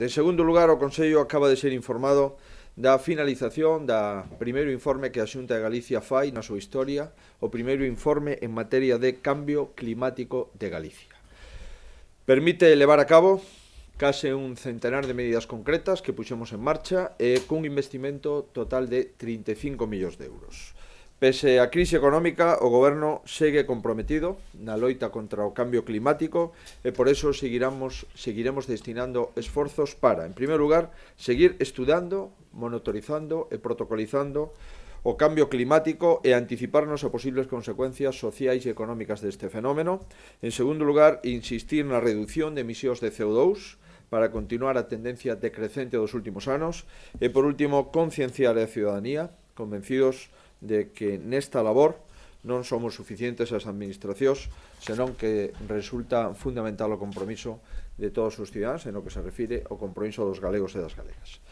En segundo lugar, o Consello acaba de ser informado da finalización da primeiro informe que a Xunta de Galicia fai na súa historia, o primeiro informe en materia de cambio climático de Galicia. Permite levar a cabo case un centenar de medidas concretas que puxemos en marcha e cun investimento total de 35 millóns de euros. Pese á crise económica, o goberno segue comprometido na loita contra o cambio climático e por eso seguiramos, seguiremos destinando esforzos para, en primeiro lugar, seguir estudando, monitorizando e protocolizando o cambio climático e anticiparnos a posibles consecuencias sociais e económicas deste fenómeno. En segundo lugar, insistir na reducción de emisións de CO2, para continuar a tendencia decrecente dos últimos anos e, por último, concienciar a ciudadanía, convencidos de que nesta labor non somos suficientes as administracións, senón que resulta fundamental o compromiso de todos os cidadáns en o que se refire ao compromiso dos galegos e das galegas.